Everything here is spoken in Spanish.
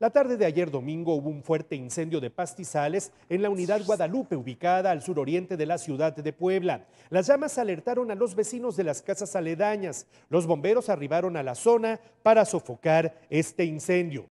La tarde de ayer domingo hubo un fuerte incendio de pastizales en la unidad Guadalupe, ubicada al suroriente de la ciudad de Puebla. Las llamas alertaron a los vecinos de las casas aledañas. Los bomberos arribaron a la zona para sofocar este incendio.